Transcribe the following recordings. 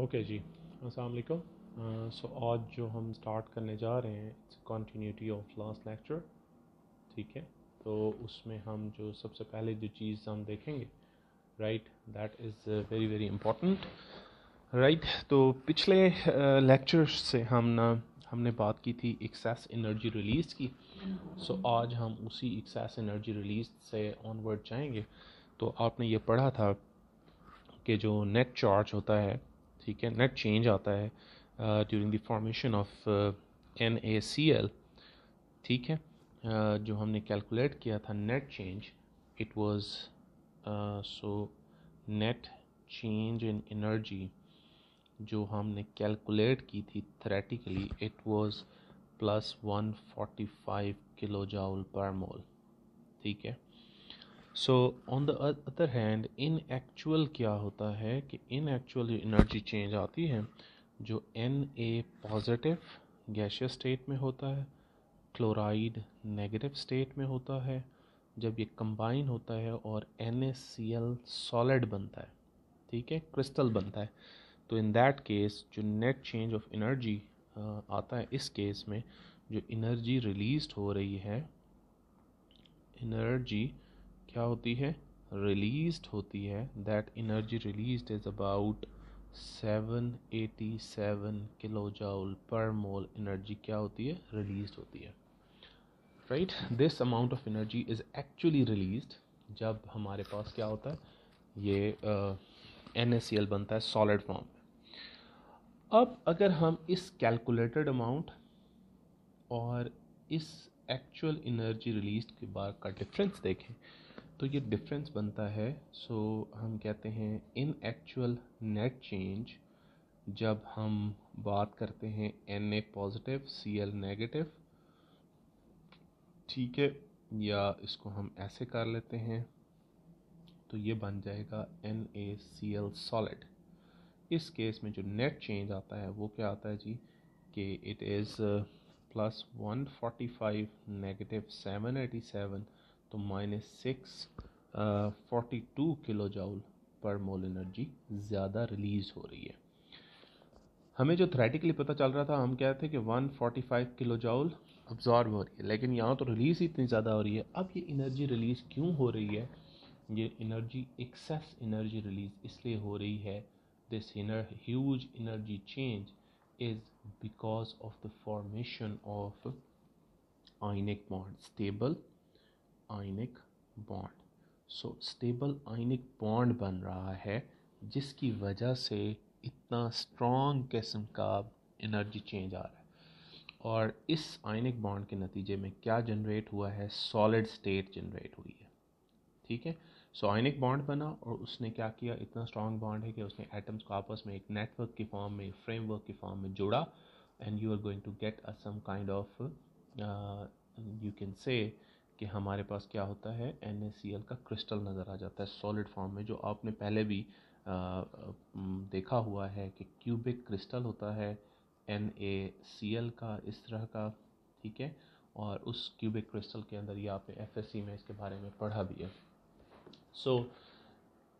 Okay जी अस्सलाम वालेकुम सो आज जो हम स्टार्ट करने जा रहे हैं it's continuity of last lecture ठीक है तो उसमें हम जो सबसे पहले जो चीज़ हम देखेंगे right that is very very important right तो पिछले लेक्चर uh, से हम ना हमने बात की थी एक्सेस एनर्जी रिलीज़ की सो so, आज हम उसी एक्सेस एनर्जी रिलीज से ऑनवर्ड जाएंगे तो आपने ये पढ़ा था कि जो नेट चार्ज होता है ठीक है नेट चेंज आता है during the formation of N A C L ठीक है uh, जो हमने कैलकुलेट किया था net change it was so net change in energy जो हमने कैलकुलेट की थी theoretically it was plus one forty five kilo joule per mole ठीक है so on the other hand in actual क्या होता है कि इन एक्चुअल एनर्जी चेंज आती है जो N A positive gaseous state में होता है क्लोराइड नेगेटिव स्टेट में होता है जब ये कंबाइन होता है और N A C L solid बनता है ठीक है क्रिस्टल बनता है तो इन दैट केस जो नेट चेंज ऑफ एनर्जी आता है इस केस में जो एनर्जी रिलीज हो रही है एनर्जी क्या होती है रिलीज होती है that energy release is about 787 kilo joule per mole energy क्या होती है रिलीज होती है right this amount of energy is actually release जब हमारे पास क्या होता है ये एन uh, बनता है सॉलिड फॉर्म अब अगर हम इस कैलकुलेटेड अमाउंट और इस एक्चुअल एनर्जी रिलीज के बाद का डिफरेंस देखें तो ये डिफरेंस बनता है सो हम कहते हैं इन एक्चुअल नेट चेंज जब हम बात करते हैं N A positive C L negative ठीक है या इसको हम ऐसे कर लेते हैं तो ये बन जाएगा N A C L solid इस केस में जो नेट चेंज आता है वो क्या आता है जी कि it is plus one forty five negative seven eighty seven तो minus six forty two kilo joule per mole energy ज़्यादा रिलीज़ हो रही है हमें जो थ्रेटिकली पता चल रहा था हम कह रहे थे कि 145 किलो जाउल अब्जॉर्ब हो रही है लेकिन यहाँ तो रिलीज़ ही इतनी ज़्यादा हो रही है अब ये इनर्जी रिलीज़ क्यों हो रही है ये इनर्जी एक्सेस इनर्जी रिलीज़ इसलिए हो रही है this inner huge energy change is because of the formation of ionic bond stable ionic bond so stable ionic bond बन रहा है जिसकी वजह से इतना स्ट्रॉन्ग किस्म का एनर्जी चेंज आ रहा है और इस आयनिक बॉन्ड के नतीजे में क्या जनरेट हुआ है सॉलिड स्टेट जनरेट हुई है ठीक है सो आयनिक बॉन्ड बना और उसने क्या किया इतना स्ट्रॉन्ग बॉन्ड है कि उसने एटम्स को आपस में एक नेटवर्क के फॉर्म में फ्रेमवर्क के फॉर्म में जोड़ा and you are going to get a some kind of you can say कि हमारे पास क्या होता है एन का क्रिस्टल नज़र आ जाता है सॉलिड फॉर्म में जो आपने पहले भी आ, देखा हुआ है कि क्यूबिक क्रिस्टल होता है एन का इस तरह का ठीक है और उस क्यूबिक क्रिस्टल के अंदर ये आपने एफ में इसके बारे में पढ़ा भी है सो so,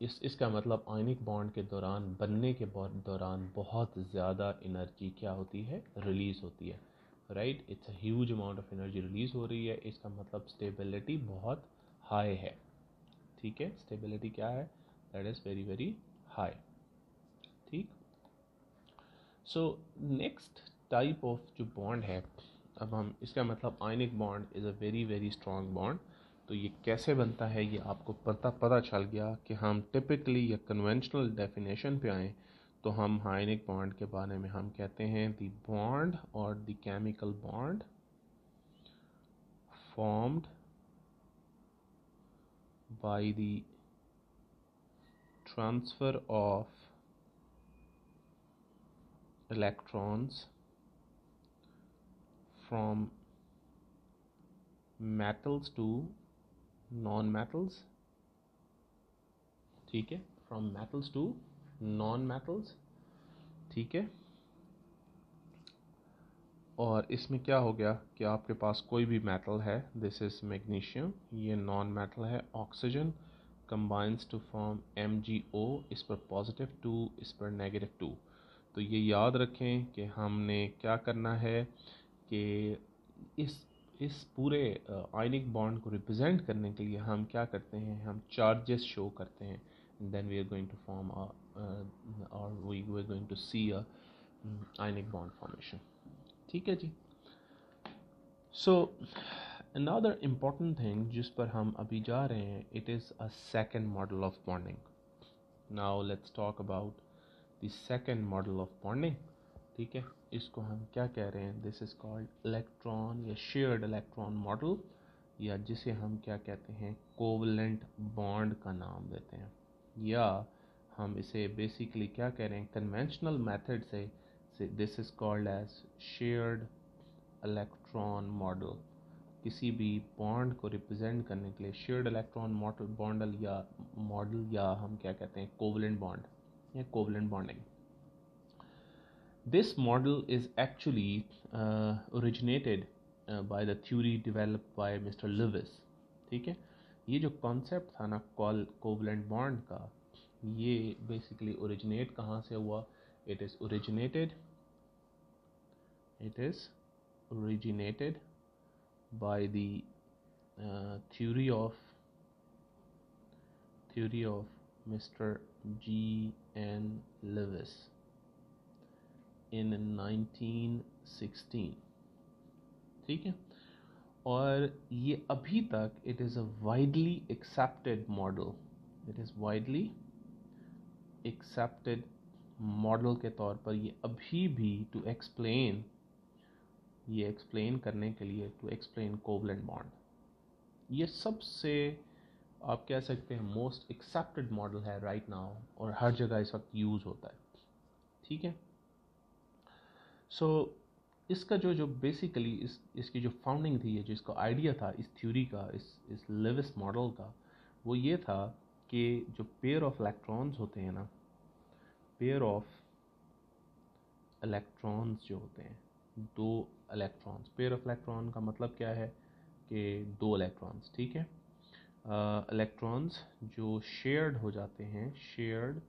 इस इसका मतलब आयनिक बॉन्ड के दौरान बनने के दौरान बहुत ज़्यादा एनर्जी क्या होती है रिलीज़ होती है right it's a huge amount of energy release हो रही है इसका मतलब स्टेबिलिटी बहुत हाई है ठीक है स्टेबिलिटी क्या है that is very very high ठीक सो नेक्स्ट टाइप ऑफ जो बॉन्ड है अब हम इसका मतलब ionic bond is a very very strong bond तो ये कैसे बनता है ये आपको पता पता चल गया कि हम टिपिकली या कन्वेंशनल डेफिनेशन पे आएँ तो हम हाइनिक बॉन्ड के बारे में हम कहते हैं the bond or the chemical bond formed by the transfer of electrons from metals to non metals ठीक है from metals to non metals ठीक है और इसमें क्या हो गया कि आपके पास कोई भी मेटल है दिस इज़ मैग्नीशियम ये नॉन मेटल है oxygen combines to form M G O इस पर पॉजिटिव टू इस पर नेगेटिव टू तो ये याद रखें कि हमने क्या करना है कि इस इस पूरे आयनिक बॉन्ड को रिप्रेजेंट करने के लिए हम क्या करते हैं हम चार्जेस शो करते हैं then we are going to form आर or we are going to see a ionic bond formation ठीक है जी सो अनदर इम्पॉर्टेंट थिंग जिस पर हम अभी जा रहे हैं it is a second model of bonding now let's talk about the second model of bonding ठीक है इसको हम क्या कह रहे हैं दिस इज़ कॉल्ड इलेक्ट्रॉन या शेयर्ड इलेक्ट्रॉन मॉडल या जिसे हम क्या कहते हैं कोवलेंट बॉन्ड का नाम देते हैं या हम इसे बेसिकली क्या कह रहे हैं कन्वेंशनल मेथड से this is called as shared electron model किसी भी बॉन्ड को रिप्रेजेंट करने के लिए शेयर्ड इलेक्ट्रॉन मॉडल बॉन्डल या मॉडल या हम क्या कहते हैं कोवलेंट बॉन्ड या covalent bonding this model is actually originated by the theory develop by mister Lewis ठीक है ये जो कॉन्सेप्ट था ना कॉल कोवलेंट बॉन्ड का ये बेसिकली ओरिजिनेट कहाँ से हुआ it is originated it is originated by the theory of theory of mister G N N. In 1916 ठीक है और ये अभी तक it is a widely accepted model it is widely accepted model के तौर पर ये अभी भी टू एक्सप्लेन ये एक्सप्लेन करने के लिए टू एक्सप्लेन कोवलेंट बॉन्ड ये सबसे आप कह सकते हैं मोस्ट एक्सेप्टेड मॉडल है राइट नाउ और हर जगह इस वक्त यूज़ होता है ठीक है सो so, इसका जो जो बेसिकली इस इसकी जो फाउंडिंग थी जो इसका आइडिया था इस थ्योरी का इस इस लिविस मॉडल का वो ये था के जो पेयर ऑफ इलेक्ट्रॉन्स होते हैं ना पेयर ऑफ इलेक्ट्रॉन्स जो होते हैं दो इलेक्ट्रॉन्स पेयर ऑफ इलेक्ट्रॉन का मतलब क्या है कि दो इलेक्ट्रॉन्स ठीक है इलेक्ट्रॉन्स uh, जो शेयर्ड हो जाते हैं shared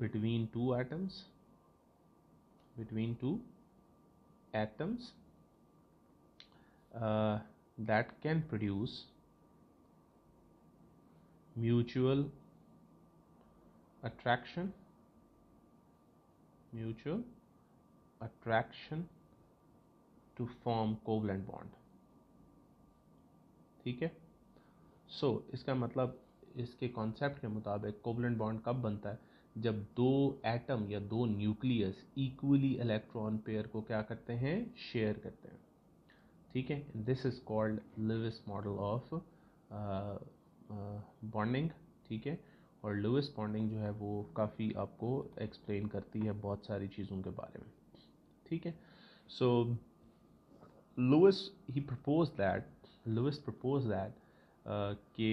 between two atoms between two atoms that can produce mutual attraction mutual attraction to form covalent bond ठीक है सो so, इसका मतलब इसके कॉन्सेप्ट के मुताबिक कोवलेंट बॉन्ड कब बनता है जब दो एटम या दो न्यूक्लियस इक्वली इलेक्ट्रॉन पेयर को क्या करते हैं शेयर करते हैं ठीक है this is called Lewis model of bonding ठीक है और लुइस बॉन्डिंग जो है वो काफ़ी आपको एक्सप्लेन करती है बहुत सारी चीज़ों के बारे में ठीक है so Lewis he propose that Lewis propose that कि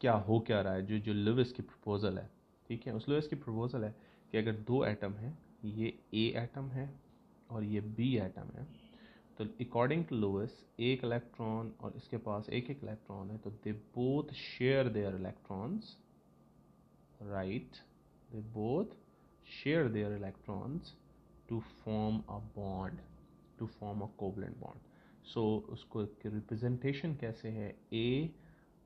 क्या हो क्या रहा है जो जो लुइस की प्रपोज़ल है ठीक है उस लुइस की प्रपोज़ल है कि अगर दो एटम हैं ये ए एटम है और ये बी एटम है तो अकॉर्डिंग टू लुइस एक इलेक्ट्रॉन और इसके पास एक एक इलेक्ट्रॉन है तो they both share their electrons right they both share their electrons to form a bond to form a covalent bond so उसको रिप्रेजेंटेशन कैसे है A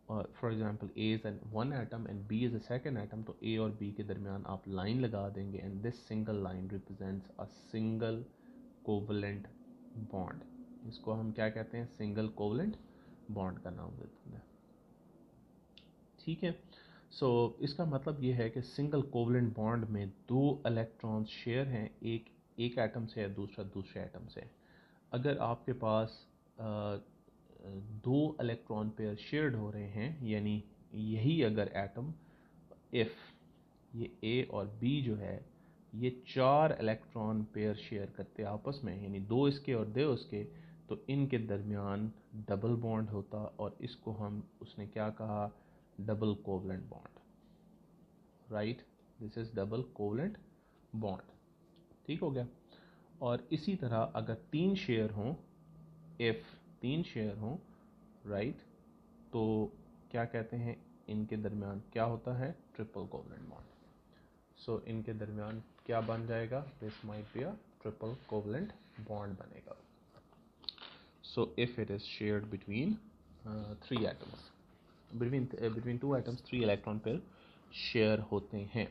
for example A is an one atom and B is a second atom तो A और B के दरमियान आप line लगा देंगे and this single line represents a single covalent bond इसको हम क्या कहते हैं सिंगल कोवलेंट बॉन्ड का नाम देते हैं ठीक है सो so, इसका मतलब ये है कि सिंगल कोवलेंट बॉन्ड में दो इलेक्ट्रॉन्स शेयर हैं एक एक एटम से है दूसरा दूसरे एटम से अगर आपके पास आ, दो इलेक्ट्रॉन पेयर शेयर्ड हो रहे हैं यानी यही अगर एटम इफ़ ये ए और बी जो है ये चार इलेक्ट्रॉन पेयर शेयर करते आपस में यानी दो इसके और दो उसके तो इनके दरमियान डबल बॉन्ड होता और इसको हम उसने क्या कहा double covalent bond right this is double covalent bond ठीक हो गया और इसी तरह अगर तीन शेयर हों एफ तीन शेयर हों राइट तो क्या कहते हैं इनके दरमियान क्या होता है ट्रिपल कोवलेंट बॉन्ड सो इनके दरमियान क्या बन जाएगा this might be a triple covalent bond बनेगा so if it is shared between three atoms between between two atoms three electron pair share होते हैं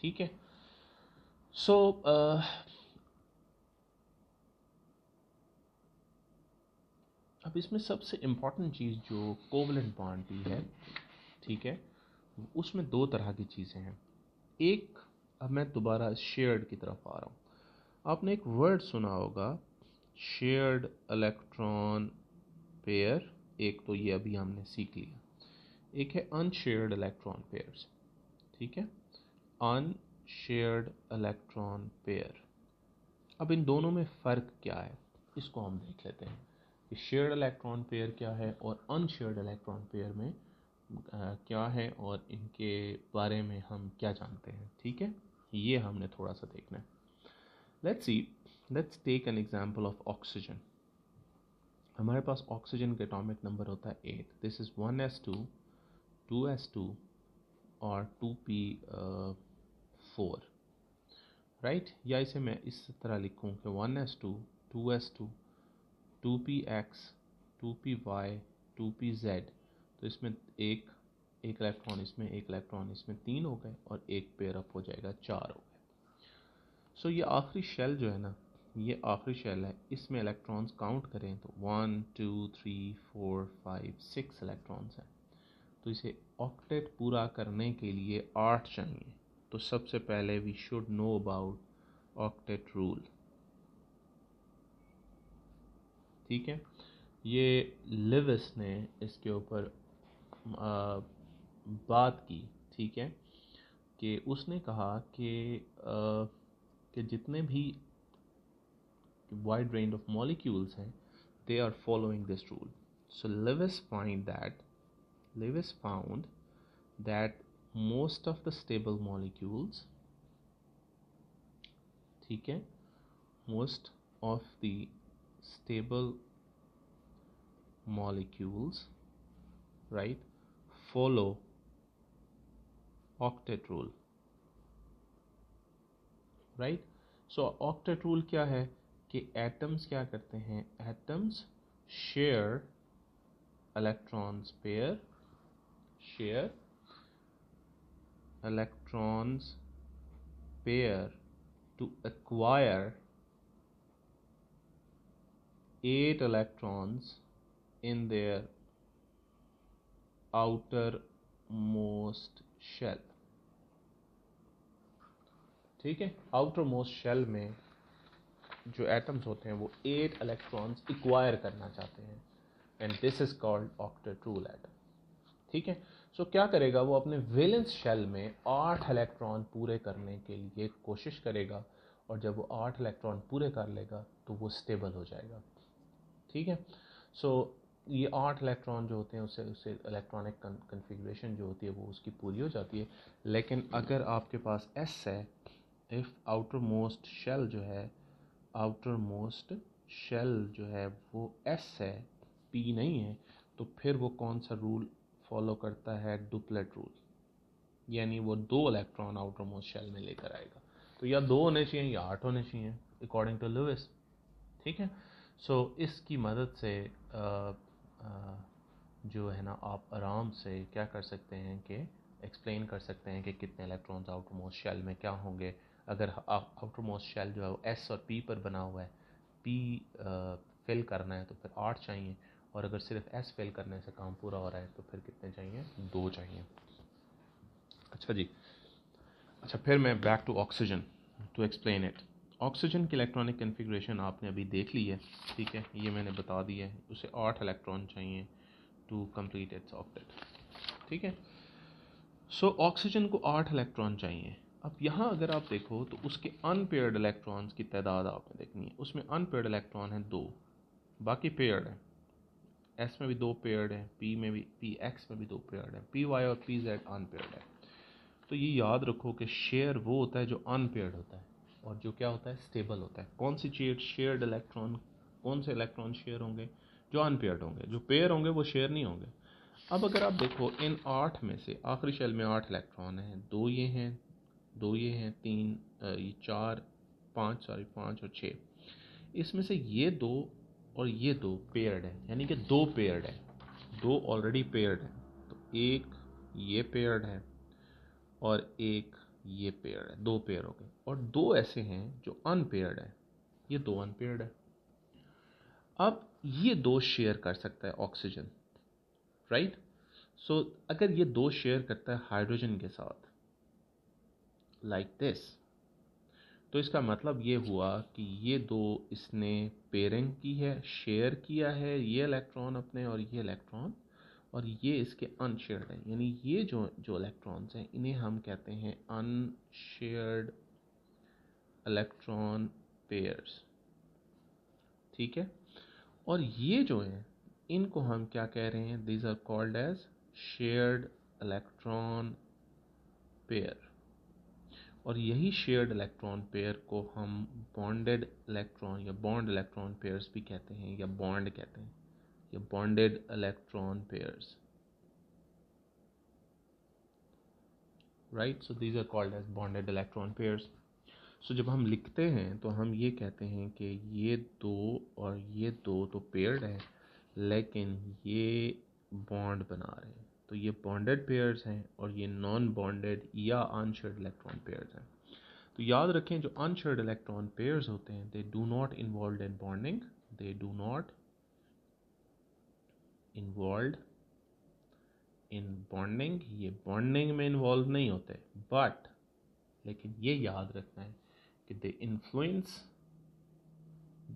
ठीक है सो uh, अब इसमें सबसे इम्पॉर्टेंट चीज़ जो कोवलेंट बॉन्ड की है ठीक है उसमें दो तरह की चीज़ें हैं एक अब मैं दोबारा शेयर्ड की तरफ आ रहा हूँ आपने एक वर्ड सुना होगा शेयर्ड इलेक्ट्रॉन पेयर एक तो ये अभी हमने सीख लिया एक है अनशेयर्ड इलेक्ट्रॉन पेयर्स ठीक है अनशेयर्ड इलेक्ट्रॉन पेयर अब इन दोनों में फ़र्क क्या है इसको हम देख लेते हैं कि शेयर्ड इलेक्ट्रॉन पेयर क्या है और अनशेयर्ड इलेक्ट्रॉन पेयर में आ, क्या है और इनके बारे में हम क्या जानते हैं ठीक है ये हमने थोड़ा सा देखना है let's see let's take an example of oxygen हमारे पास ऑक्सीजन का एटॉमिक नंबर होता है eight this is one S two two S two और टू पी फोर राइट या इसे मैं इस तरह लिखूँ कि one S two two S two two P X two P Y two P Z तो इसमें एक एक इलेक्ट्रॉन इसमें एक इलेक्ट्रॉन इसमें तीन हो गए और एक पेयर अप हो जाएगा चार हो गए सो ये आखिरी शेल जो है ना ये आखिरी शेल है इसमें इलेक्ट्रॉन्स काउंट करें तो one two three four five six electrons हैं तो इसे ऑक्टेट पूरा करने के लिए आठ चाहिए तो सबसे पहले we should know about octet rule ठीक है ये लिविस ने इसके ऊपर बात की ठीक है कि उसने कहा कि कि जितने भी वाइड रेंज ऑफ मॉलिक्यूल्स हैं they are following this rule so Lewis find that Lewis found that most of the stable molecules ठीक है most of the stable molecules right follow octet rule right so octet rule क्या है कि atoms क्या करते हैं atoms share electrons pair share electrons pair to acquire eight electrons in their outermost shell ठीक है आउटर मोस्ट शेल में जो एटम्स होते हैं वो एट इलेक्ट्रॉन्स इक्वायर करना चाहते हैं and this is called octa octet rule atom ठीक है सो so, क्या करेगा वो अपने वेलेंस शेल में आठ इलेक्ट्रॉन पूरे करने के लिए कोशिश करेगा और जब वो आठ इलेक्ट्रॉन पूरे कर लेगा तो वो स्टेबल हो जाएगा ठीक है सो so, ये आठ इलेक्ट्रॉन जो होते हैं उससे उससे इलेक्ट्रॉनिक कन्फिग्रेशन जो होती है वो उसकी पूरी हो जाती है लेकिन अगर आपके पास एस है इफ़ आउटर मोस्ट शेल जो है आउटर मोस्ट शेल जो है वो एस है पी नहीं है तो फिर वो कौन सा रूल फॉलो करता है डुप्लेट रूल यानी वो दो इलेक्ट्रॉन आउटर मोस्ट शेल में लेकर आएगा तो या दो होने चाहिए या आठ होने चाहिए अकॉर्डिंग टू लुविस ठीक है सो so, इसकी मदद से आ, आ, जो है ना आप आराम से क्या कर सकते हैं कि एक्सप्लेन कर सकते हैं कि कितने इलेक्ट्रॉन्स आउटर मोस्ट शेल में क्या होंगे अगर आउटर मोस्ट शेल जो है वो एस और पी पर बना हुआ है पी फिल करना है तो फिर आठ चाहिए और अगर सिर्फ एस फिल करने से काम पूरा हो रहा है तो फिर कितने चाहिए दो चाहिए अच्छा जी अच्छा फिर मैं back to oxygen to explain it oxygen की इलेक्ट्रॉनिक कन्फिग्रेशन आपने अभी देख ली है ठीक है ये मैंने बता दी है उसे आठ इलेक्ट्रॉन चाहिए टू कंप्लीट इट्स ऑक्टेट ठीक है सो ऑक्सीजन को आठ इलेक्ट्रॉन चाहिए अब यहाँ अगर आप देखो तो उसके अनपेयर्ड इलेक्ट्रॉन्स की तादाद आपने देखनी है उसमें अनपेयर्ड इलेक्ट्रॉन हैं दो बाकी पेयर्ड हैं एस में भी दो पेयर्ड हैं पी में भी पी एक्स में भी दो पेयर्ड हैं पी वाई और पी जेड अनपेयर्ड है तो ये याद रखो कि शेयर वो होता है जो अनपेयर्ड होता है और जो क्या होता है स्टेबल होता है कौन सी चेयर शेयर्ड इलेक्ट्रॉन कौन से इलेक्ट्रॉन शेयर होंगे जो अनपेयर्ड होंगे जो पेयर होंगे वो शेयर नहीं होंगे अब अगर आप देखो इन आठ में से आखिरी शेल में आठ इलेक्ट्रॉन हैं दो ये हैं दो ये हैं तीन ये चार पाँच सॉरी पाँच और छः इसमें से ये दो और ये दो पेयर्ड है यानी कि दो पेयर्ड है दो ऑलरेडी पेयर्ड है तो एक ये पेयर्ड है और एक ये पेयर्ड है दो पेयर हो गए और दो ऐसे हैं जो अनपेयर्ड है ये दो अनपेयर्ड है अब ये दो शेयर कर सकता है ऑक्सीजन राइट सो अगर ये दो शेयर करता है हाइड्रोजन के साथ लाइक दिस तो इसका मतलब ये हुआ कि ये दो इसने पेयरिंग की है शेयर किया है ये इलेक्ट्रॉन अपने और ये इलेक्ट्रॉन और ये इसके अनशेयर्ड हैं यानी ये जो जो इलेक्ट्रॉन्स हैं इन्हें हम कहते हैं अनशेयर्ड इलेक्ट्रॉन पेयर्स ठीक है और ये जो हैं इनको हम क्या कह रहे हैं these are called as shared electron pair और यही शेयर्ड इलेक्ट्रॉन पेयर को हम बॉन्डेड इलेक्ट्रॉन या बॉन्ड इलेक्ट्रॉन पेयर्स भी कहते हैं या बॉन्ड कहते हैं या bonded electron pairs right so these are called as bonded electron pairs so जब हम लिखते हैं तो हम ये कहते हैं कि ये दो और ये दो तो पेयर्ड है लेकिन ये बॉन्ड बना रहे हैं तो ये बॉन्डेड पेयर्स हैं और ये नॉन बॉन्डेड या अनशर्ड इलेक्ट्रॉन पेयर्स हैं तो याद रखें जो अनशर्ड इलेक्ट्रॉन पेयर्स होते हैं they do not involve in bonding they do not involve in bonding ये बॉन्डिंग में इन्वॉल्व नहीं होते बट लेकिन ये याद रखना है कि दे इन्फ्लुएंस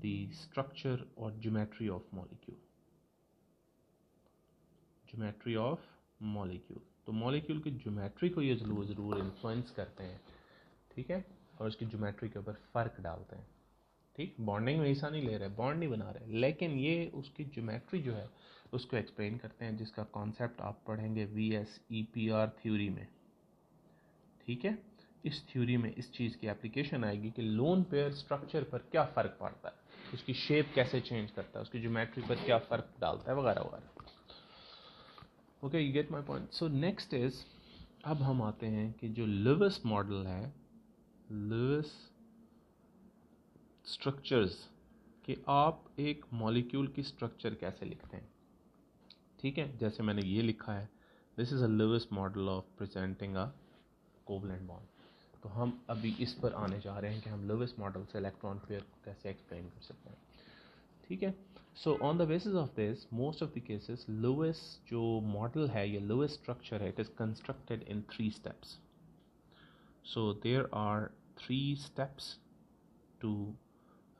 द स्ट्रक्चर और geometry of molecule geometry of molecule तो मॉलिक्यूल की ज्योमेट्री को ये जरूर ज़रूर इन्फ्लुएंस करते हैं ठीक है और उसकी ज्योमेट्री के ऊपर फ़र्क डालते हैं ठीक बॉन्डिंग में ऐसा नहीं ले रहे बॉन्ड नहीं बना रहे लेकिन ये उसकी ज्योमेट्री जो है उसको एक्सप्लेन करते हैं जिसका कॉन्सेप्ट आप पढ़ेंगे V S E P R theory में ठीक है इस थ्योरी में इस चीज़ की एप्लीकेशन आएगी कि लोन पेयर स्ट्रक्चर पर क्या फ़र्क पड़ता है उसकी शेप कैसे चेंज करता है उसकी ज्योमेट्री पर क्या फ़र्क डालता है वगैरह वगैरह okay you get my point so next is अब हम आते हैं कि जो लिवस मॉडल है लिवस स्ट्रक्चर्स कि आप एक मॉलिक्यूल की स्ट्रक्चर कैसे लिखते हैं ठीक है जैसे मैंने ये लिखा है this is a Lewis model of presenting a covalent bond तो हम अभी इस पर आने जा रहे हैं कि हम लिवस मॉडल से इलेक्ट्रॉन पेयर को कैसे एक्सप्लेन कर सकते हैं ठीक है so on the basis of this most of the cases Lewis जो मॉडल है या लोएस स्ट्रक्चर है it is constructed in three steps so there are three steps to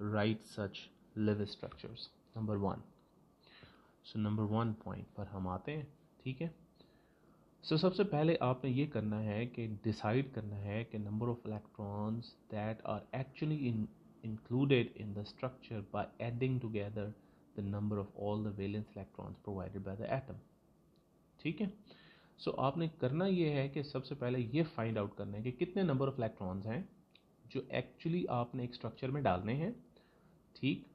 write such Lewis structures number one so number one point पर हम आते हैं ठीक है सो so, सबसे पहले आपने ये करना है कि डिसाइड करना है कि number of electrons that are actually in included in the structure by adding together the number of all the valence electrons provided by the atom ठीक है सो so, आपने करना यह है कि सबसे पहले ये फाइंड आउट करना है कि कितने नंबर ऑफ इलेक्ट्रॉन्स हैं जो एक्चुअली आपने एक स्ट्रक्चर में डालने हैं ठीक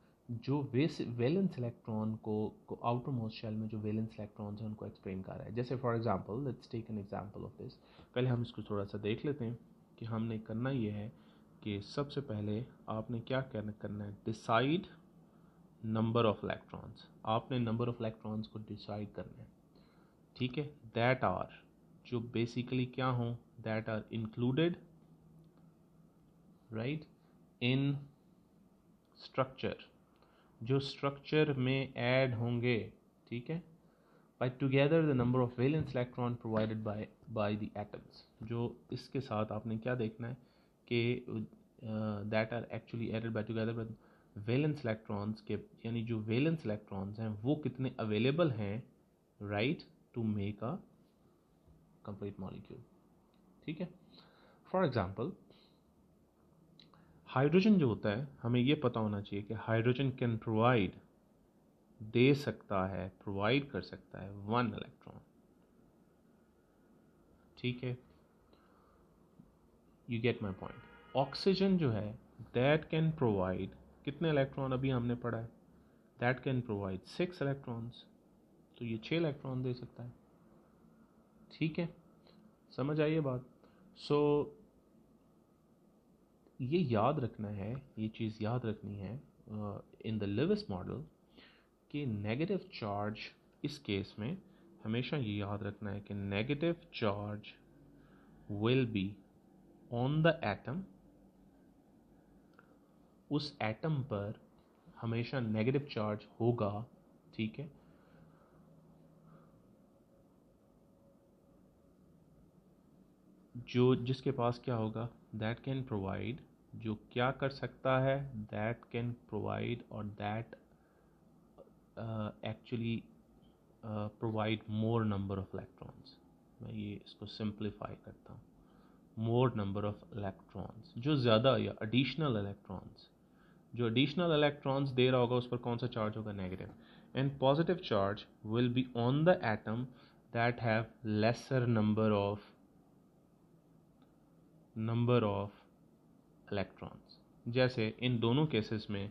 जो वेस वेलेंस इलेक्ट्रॉन को को आउटर मोस्ट शेल में जो वेलेंस इलेक्ट्रॉन्स हैं उनको एक्सप्लेन कर रहा है जैसे for example let's take an example of this पहले हम इसको थोड़ा सा देख लेते हैं कि हमने करना ये है कि सबसे पहले आपने क्या करना है डिसाइड नंबर ऑफ इलेक्ट्रॉन्स आपने नंबर ऑफ इलेक्ट्रॉन्स को डिसाइड करना है ठीक है दैट आर जो बेसिकली क्या हो that are included right in structure जो स्ट्रक्चर में ऐड होंगे ठीक है by together the number of valence electron provided by by the atoms जो इसके साथ आपने क्या देखना है कि that are actually added by together by valence electrons के यानी जो वेलेंस इलेक्ट्रॉन्स हैं वो कितने अवेलेबल हैं right to make a complete molecule ठीक है फॉर एग्जाम्पल हाइड्रोजन जो होता है हमें ये पता होना चाहिए कि हाइड्रोजन कैन प्रोवाइड दे सकता है प्रोवाइड कर सकता है वन इलेक्ट्रॉन ठीक है you get my point oxygen जो है दैट कैन प्रोवाइड कितने इलेक्ट्रॉन अभी हमने पढ़ा है that can provide six electrons तो ये छः इलेक्ट्रॉन दे सकता है ठीक है समझ आइए बात सो so, ये याद रखना है ये चीज़ याद रखनी है इन द लिविस मॉडल कि नेगेटिव चार्ज इस केस में हमेशा ये याद रखना है कि negative charge will be on the atom उस एटम पर हमेशा नेगेटिव चार्ज होगा ठीक है जो जिसके पास क्या होगा दैट कैन प्रोवाइड जो क्या कर सकता है दैट कैन प्रोवाइड और that actually provide more number of electrons मैं ये इसको सिंप्लीफाई करता हूँ मोर नंबर ऑफ इलेक्ट्रॉन्स जो ज़्यादा या एडिशनल इलेक्ट्रॉन्स जो एडिशनल इलेक्ट्रॉन्स दे रहा होगा उस पर कौन सा चार्ज होगा negative and positive charge will be on the atom that have lesser number of number of electrons जैसे इन दोनों केसेस में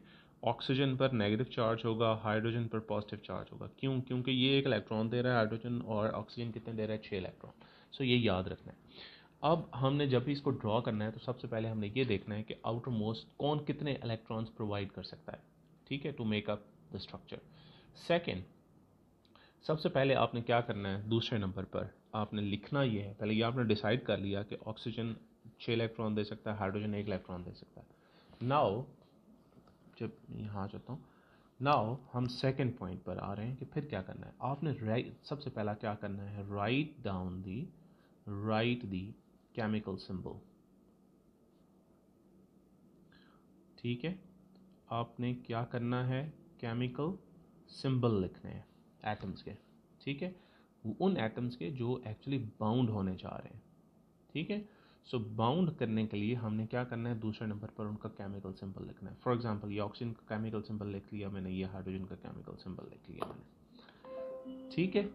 ऑक्सीजन पर नेगेटिव चार्ज होगा हाइड्रोजन पर पॉजिटिव चार्ज होगा क्यों क्योंकि ये एक इलेक्ट्रॉन दे रहा है हाइड्रोजन और ऑक्सीजन कितने दे रहा है छः इलेक्ट्रॉन सो so ये याद रखना है अब हमने जब भी इसको ड्रॉ करना है तो सबसे पहले हमने ये देखना है कि आउटर मोस्ट कौन कितने इलेक्ट्रॉन्स प्रोवाइड कर सकता है ठीक है to make up the structure second सबसे पहले आपने क्या करना है दूसरे नंबर पर आपने लिखना ये है पहले ये आपने डिसाइड कर लिया कि ऑक्सीजन छः इलेक्ट्रॉन दे सकता है हाइड्रोजन एक इलेक्ट्रॉन दे सकता है नाओ जब यहाँ चाहता हूँ नाओ हम सेकेंड पॉइंट पर आ रहे हैं कि फिर क्या करना है आपने राइट सबसे पहला क्या करना है write down the write the chemical symbol ठीक है आपने क्या करना है केमिकल सिंबल लिखने हैं एटम्स के ठीक है उन एटम्स के जो एक्चुअली बाउंड होने जा रहे हैं ठीक है सो बाउंड करने के लिए हमने क्या करना है दूसरे नंबर पर उनका केमिकल सिंबल लिखना है फॉर एग्जांपल ये ऑक्सीजन का केमिकल सिंबल लिख लिया मैंने ये हाइड्रोजन का केमिकल सिंबल लिख लिया मैंने ठीक है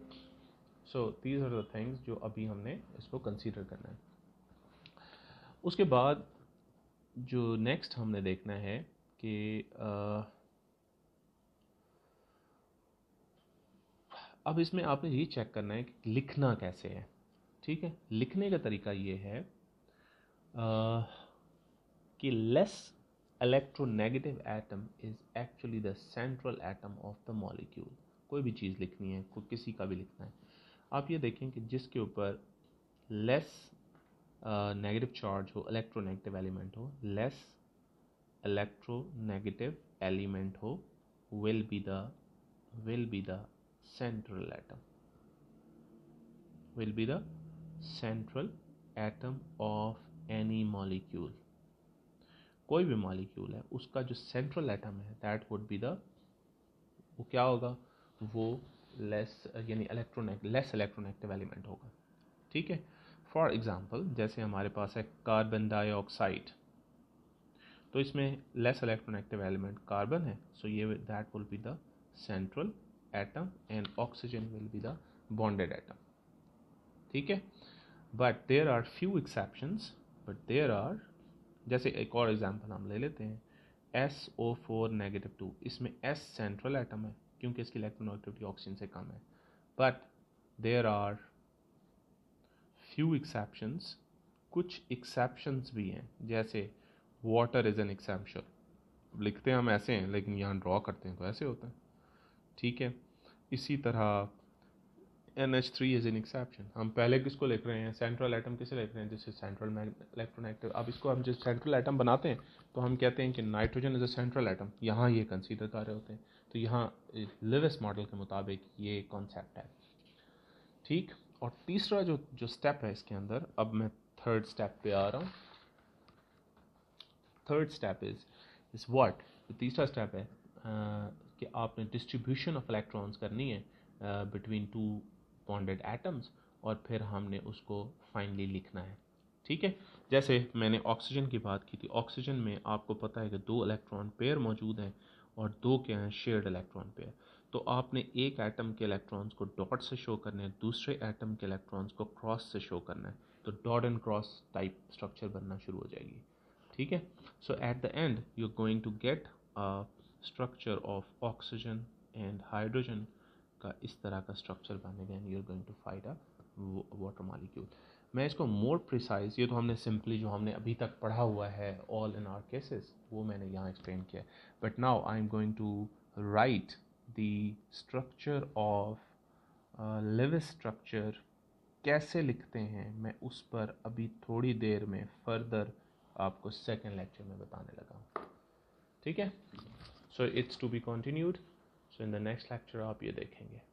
so these are the things जो अभी हमने इसको कंसीडर करना है उसके बाद जो नेक्स्ट हमने देखना है कि आ, अब इसमें आपने ये चेक करना है कि लिखना कैसे है ठीक है लिखने का तरीका ये है आ, कि less electronegative atom is actually the central atom of the molecule कोई भी चीज़ लिखनी है कोई किसी का भी लिखना है आप ये देखें कि जिसके ऊपर लेस नेगेटिव चार्ज हो इलेक्ट्रोनेगेटिव एलिमेंट हो लेस इलेक्ट्रोनेगेटिव एलिमेंट हो will be the will be the central atom will be the central atom of any molecule कोई भी मॉलिक्यूल है उसका जो सेंट्रल एटम है दैट वुड बी द वो क्या होगा वो लेस यानी इलेक्ट्रोनेग लेस इलेक्ट्रोनेगेटिव एलिमेंट होगा ठीक है फॉर एग्ज़ाम्पल जैसे हमारे पास है कार्बन डाइऑक्साइड तो इसमें लेस एक्टिव एलिमेंट कार्बन है सो ये that will be the central atom and oxygen will be the bonded atom ठीक है but there are few exceptions but there are जैसे एक और एग्जाम्पल हम ले लेते हैं S O four negative two इसमें एस सेंट्रल एटम है क्योंकि इसकी इलेक्ट्रोनेगेटिविटी ऑक्सीजन से कम है but there are few exceptions कुछ एक्सेप्शंस भी हैं जैसे वाटर इज़ एन एक्सेप्शन लिखते हैं हम ऐसे हैं लेकिन यहाँ ड्रॉ करते हैं तो ऐसे होता है ठीक है इसी तरह N H three is an exception हम पहले किसको लिख रहे हैं सेंट्रल आइटम किसे लिख रहे हैं जैसे सेंट्रल इलेक्ट्रोनेगेटिव अब इसको हम जब सेंट्रल आइटम बनाते हैं तो हम कहते हैं कि nitrogen is a central atom यहाँ ये कंसीडर कर रहे होते हैं तो यहाँ लिविस मॉडल के मुताबिक ये कॉन्सेप्ट है ठीक और तीसरा जो जो स्टेप है इसके अंदर अब मैं थर्ड स्टेप पे आ रहा हूँ third step is is what तीसरा स्टेप है कि आपने डिस्ट्रीब्यूशन ऑफ इलेक्ट्रॉन्स करनी है बिटवीन टू बॉन्डेड एटम्स और फिर हमने उसको फाइनली लिखना है ठीक है जैसे मैंने ऑक्सीजन की बात की थी ऑक्सीजन में आपको पता है कि दो इलेक्ट्रॉन पेयर मौजूद हैं और दो क्या हैं शेयर्ड इलेक्ट्रॉन पेयर तो आपने एक एटम के इलेक्ट्रॉन्स को डॉट से शो करने हैं दूसरे एटम के इलेक्ट्रॉन्स को क्रॉस से शो करना है तो dot and cross type structure बनना शुरू हो जाएगी ठीक है so at the end you are going to get a structure of oxygen and hydrogen का इस तरह का स्ट्रक्चर बनेगा and you are going to find a water molecule मैं इसको मोर प्रिसाइज ये तो हमने सिंपली जो हमने अभी तक पढ़ा हुआ है ऑल इन आर केसेस वो मैंने यहाँ एक्सप्लेन किया है but now I am going to write the structure of uh, Lewis structure कैसे लिखते हैं मैं उस पर अभी थोड़ी देर में फर्दर आपको सेकेंड लेक्चर में बताने लगा ठीक है so it's to be continued so in the next lecture आप ये देखेंगे